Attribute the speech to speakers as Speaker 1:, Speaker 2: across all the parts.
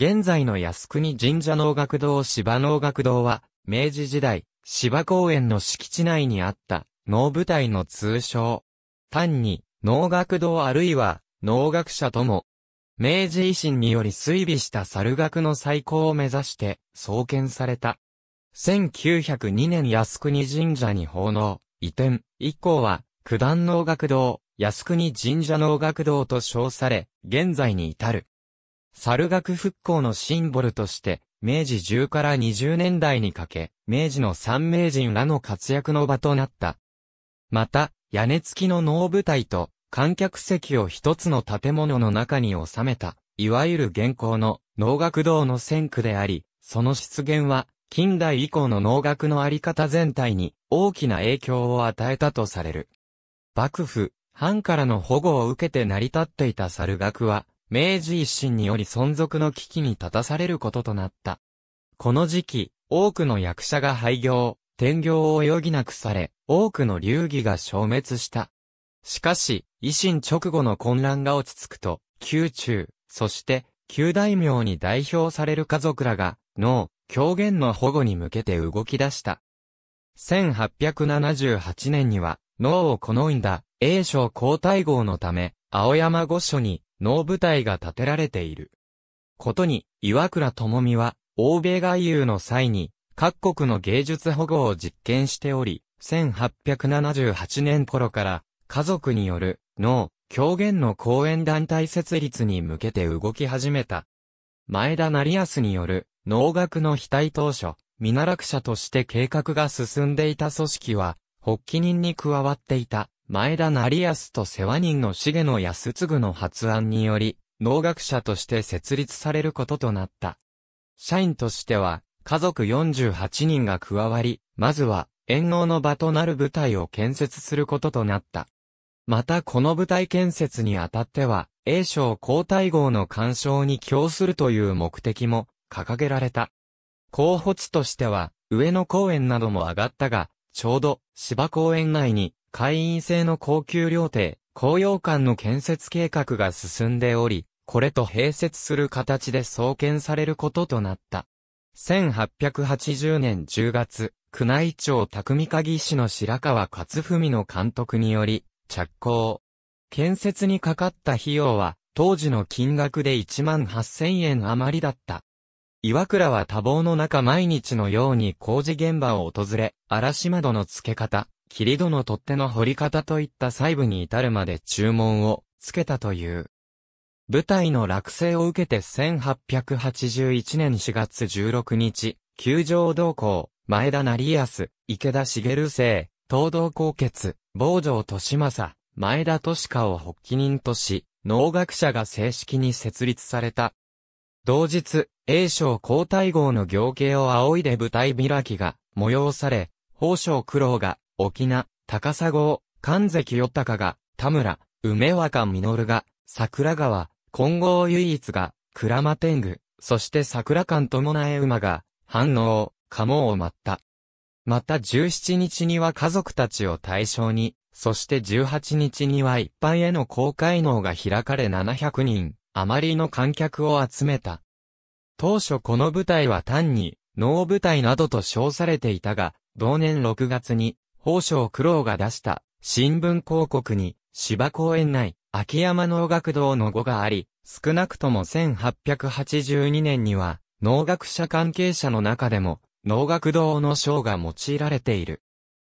Speaker 1: 現在の靖国神社能楽堂芝能楽堂は、明治時代、芝公園の敷地内にあった、能舞台の通称。単に、能楽堂あるいは、能楽者とも、明治維新により推備した猿楽の再興を目指して、創建された。1902年靖国神社に奉納、移転、以降は、九段能楽堂、靖国神社能楽堂と称され、現在に至る。猿楽復興のシンボルとして、明治10から20年代にかけ、明治の三名人らの活躍の場となった。また、屋根付きの能舞台と、観客席を一つの建物の中に収めた、いわゆる現行の能楽堂の先駆であり、その出現は、近代以降の能楽のあり方全体に大きな影響を与えたとされる。幕府、藩からの保護を受けて成り立っていた猿楽は、明治維新により存続の危機に立たされることとなった。この時期、多くの役者が廃業、転業を余儀なくされ、多くの流儀が消滅した。しかし、維新直後の混乱が落ち着くと、宮中、そして、旧大名に代表される家族らが、脳、狂言の保護に向けて動き出した。1878年には、脳を好んだ、栄章皇太后のため、青山御所に、能舞台が建てられている。ことに、岩倉智美は、欧米外遊の際に、各国の芸術保護を実験しており、1878年頃から、家族による、能、狂言の講演団体設立に向けて動き始めた。前田成康による、能楽の非当初、未奈落者として計画が進んでいた組織は、発起人に加わっていた、前田成康と世話人の重野康嗣の発案により、農学者として設立されることとなった。社員としては、家族48人が加わり、まずは、縁農の場となる舞台を建設することとなった。またこの舞台建設にあたっては、栄翔交代号の干渉に供するという目的も掲げられた。候補地としては、上野公園なども上がったが、ちょうど芝公園内に会員制の高級料亭、紅葉館の建設計画が進んでおり、これと併設する形で創建されることとなった。1880年10月、宮内庁匠鍵師の白川勝文の監督により、着工。建設にかかった費用は、当時の金額で1万8000円余りだった。岩倉は多忙の中毎日のように工事現場を訪れ、嵐窓の付け方、切リドの取っ手の掘り方といった細部に至るまで注文をつけたという。部隊の落成を受けて1881年4月16日、球場同行、前田成康、池田茂生、東道高傑、坊城利政、前田利香を発起人とし、農学者が正式に設立された。同日、英将皇太后の行形を仰いで舞台開きが催され、宝章苦労が沖縄、高砂号、神関豊が、田村、梅若実が、桜川、金剛唯一が、倉間天狗、そして桜館伴え馬が、反応、鴨を待った。また17日には家族たちを対象に、そして18日には一般への公開能が開かれ700人、余りの観客を集めた。当初この舞台は単に、能舞台などと称されていたが、同年6月に、宝生苦労が出した新聞広告に芝公園内秋山農学堂の語があり、少なくとも1882年には農学者関係者の中でも農学堂の章が用いられている。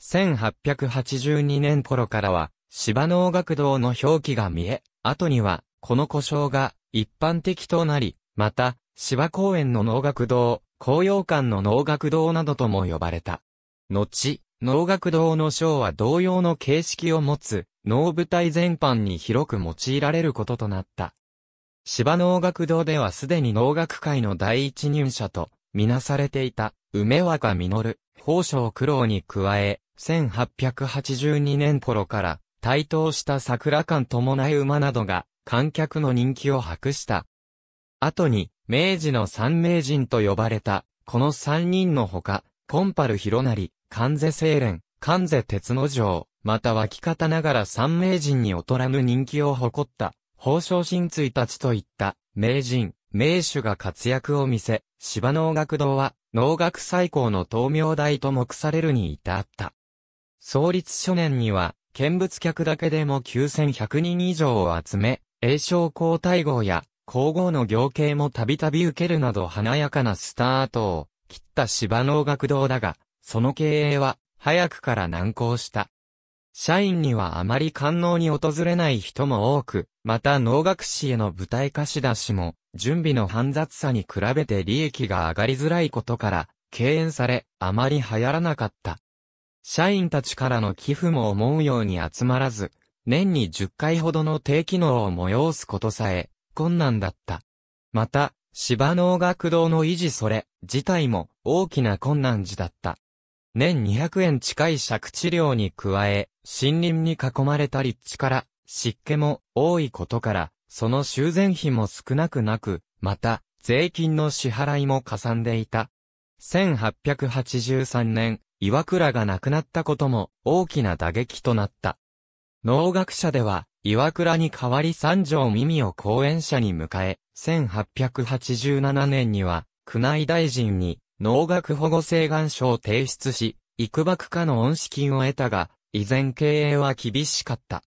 Speaker 1: 1882年頃からは芝農学堂の表記が見え、後にはこの故障が一般的となり、また芝公園の農学堂、紅葉館の農学堂などとも呼ばれた。後、能楽堂の章は同様の形式を持つ、能舞台全般に広く用いられることとなった。芝能楽堂ではすでに能楽界の第一入社と、みなされていた、梅若実、宝生苦労に加え、1882年頃から、台頭した桜館伴い馬などが、観客の人気を博した。後に、明治の三名人と呼ばれた、この三人のほか、ポンパル広成、関税清廉、関税鉄之丞、また脇方ながら三名人に劣らぬ人気を誇った、宝生神椎たちといった、名人、名手が活躍を見せ、芝農学堂は、農学最高の東明大と目されるに至った。創立初年には、見物客だけでも9100人以上を集め、栄翔皇太后や、皇后の行形もたびたび受けるなど華やかなスタートを切った芝農学堂だが、その経営は早くから難航した。社員にはあまり官能に訪れない人も多く、また農学士への舞台貸し出しも、準備の煩雑さに比べて利益が上がりづらいことから、敬遠され、あまり流行らなかった。社員たちからの寄付も思うように集まらず、年に10回ほどの低機能を催すことさえ、困難だった。また、芝農学堂の維持それ自体も大きな困難時だった。年200円近い借地料に加え、森林に囲まれた立地から、湿気も多いことから、その修繕費も少なくなく、また、税金の支払いもかさんでいた。1883年、岩倉が亡くなったことも大きな打撃となった。農学者では、岩倉に代わり三条耳を後援者に迎え、1887年には、宮内大臣に、農学保護請願書を提出し、幾幕家の恩資金を得たが、依然経営は厳しかった。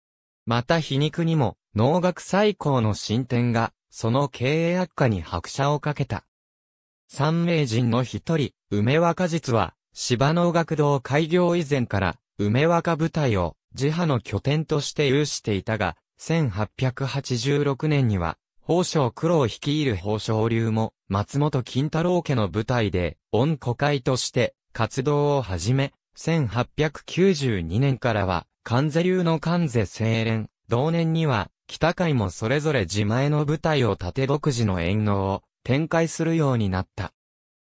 Speaker 1: また皮肉にも、農学最高の進展が、その経営悪化に拍車をかけた。三名人の一人、梅若実は、芝農学堂開業以前から、梅若部隊を、自派の拠点として有していたが、1886年には、宝生九郎率いる宝生流も、松本金太郎家の舞台で、恩古会として活動を始め、1892年からは、関税流の関税清廉、同年には、北海もそれぞれ自前の舞台を立て独自の演能を展開するようになった。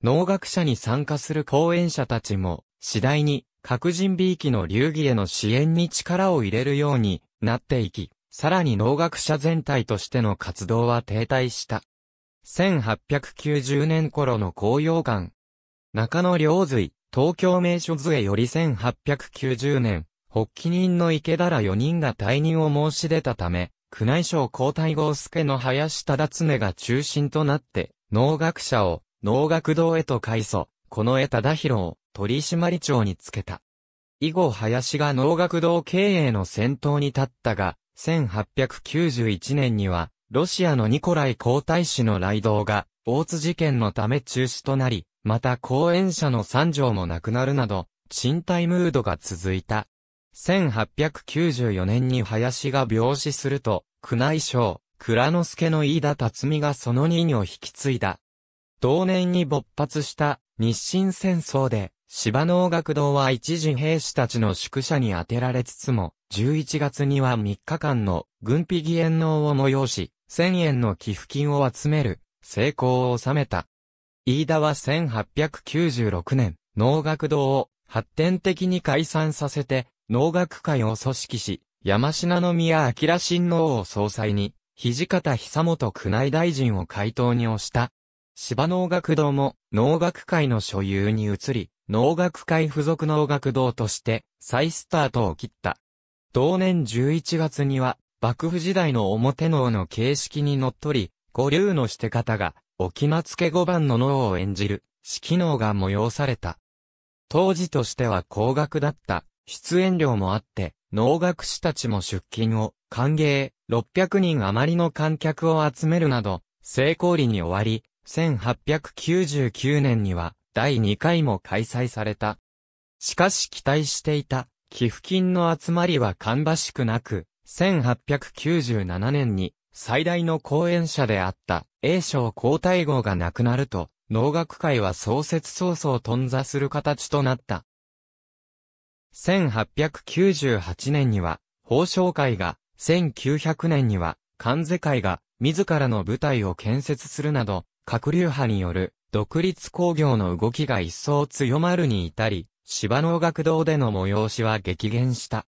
Speaker 1: 農学者に参加する講演者たちも、次第に各人美意気の流儀への支援に力を入れるようになっていき、さらに農学者全体としての活動は停滞した。1890年頃の紅葉館。中野良水、東京名所図へより1890年、発起人の池田ら4人が退任を申し出たため、宮内省交代豪助の林忠常が中心となって、農学者を農学堂へと改装。この江忠弘を取締長につけた。以後林が農学堂経営の先頭に立ったが、1891年には、ロシアのニコライ皇太子の来堂が、大津事件のため中止となり、また講演者の三条もなくなるなど、賃貸ムードが続いた。1894年に林が病死すると、宮内省、倉之助の飯田辰美がその任を引き継いだ。同年に勃発した日清戦争で芝農学堂は一時兵士たちの宿舎に当てられつつも、11月には3日間の軍備義援納を催し、1000円の寄付金を集める成功を収めた。飯田は1896年、農学堂を発展的に解散させて、農学会を組織し、山品宮明親王を総裁に、土方久本宮内大臣を会頭に推した。芝農学堂も農学会の所有に移り、農学会附属農学堂として再スタートを切った。同年11月には、幕府時代の表能の形式にのっとり、五流のして方が、沖つけ、五番の能を演じる、式能が催された。当時としては高額だった、出演料もあって、能学士たちも出勤を、歓迎、600人余りの観客を集めるなど、成功裏に終わり、1899年には、第2回も開催された。しかし期待していた寄付金の集まりは芳しくなく、1897年に最大の講演者であった英章皇太后が亡くなると、農学会は創設早々頓挫する形となった。1898年には、法商会が、1900年には、関税会が、自らの部隊を建設するなど、各流派による独立工業の動きが一層強まるに至り、芝農学堂での催しは激減した。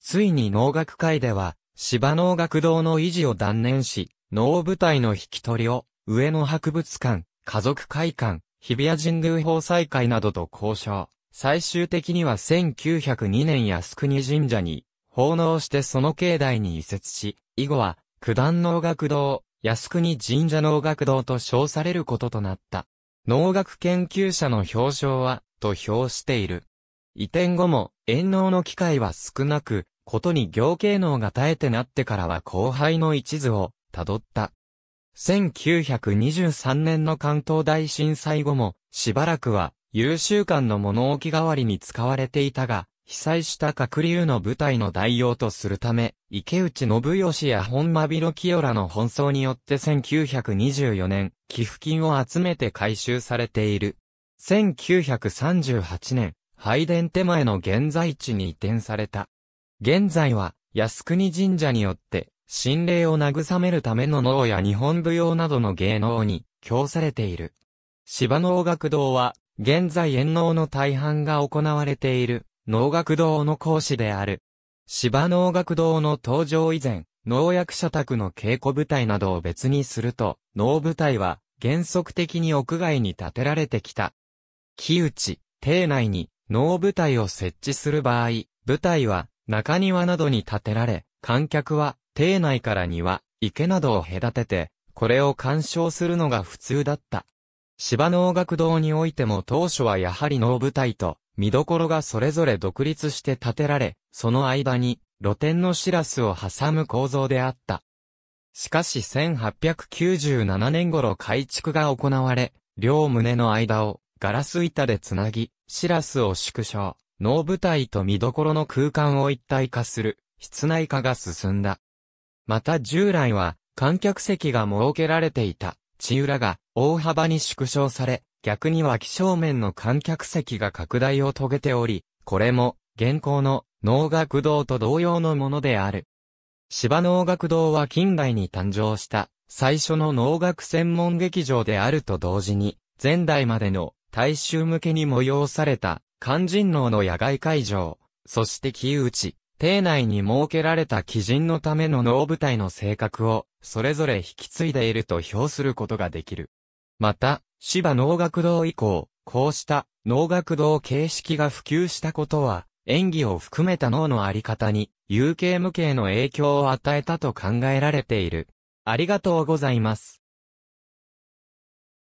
Speaker 1: ついに農学会では、芝農学堂の維持を断念し、農部隊の引き取りを、上野博物館、家族会館、日比谷神宮法祭会などと交渉。最終的には1902年靖国神社に、奉納してその境内に移設し、以後は、九段農学堂、靖国神社農学堂と称されることとなった。農学研究者の表彰は、と評している。移転後も、遠農の機会は少なく、ことに行経能が絶えてなってからは後輩の一途を、辿った。1923年の関東大震災後も、しばらくは、優秀館の物置代わりに使われていたが、被災した閣流の部隊の代用とするため、池内信義や本間広清らの奔走によって1924年、寄付金を集めて回収されている。1938年、拝殿手前の現在地に移転された。現在は、靖国神社によって、心霊を慰めるための能や日本舞踊などの芸能に、供されている。芝能楽堂は、現在演能の大半が行われている、能楽堂の講師である。芝能楽堂の登場以前、能役者宅の稽古舞台などを別にすると、能舞台は、原則的に屋外に建てられてきた。木内、邸内に能舞台を設置する場合、舞台は中庭などに建てられ、観客は邸内から庭、池などを隔てて、これを鑑賞するのが普通だった。芝能楽堂においても当初はやはり能舞台と見どころがそれぞれ独立して建てられ、その間に露天のシラスを挟む構造であった。しかし1897年頃改築が行われ、両棟の間をガラス板でつなぎ、シラスを縮小、能舞台と見どころの空間を一体化する、室内化が進んだ。また従来は、観客席が設けられていた、地裏が大幅に縮小され、逆には気正面の観客席が拡大を遂げており、これも、現行の能楽堂と同様のものである。芝能楽堂は近代に誕生した最初の能楽専門劇場であると同時に、前代までの大衆向けに催された肝心能の野外会場、そして木内、邸内に設けられた鬼人のための能舞台の性格を、それぞれ引き継いでいると評することができる。また、芝能楽堂以降、こうした能楽堂形式が普及したことは、演技を含めた脳のあり方に、有形無形の影響を与えたと考えられている。ありがとうございます。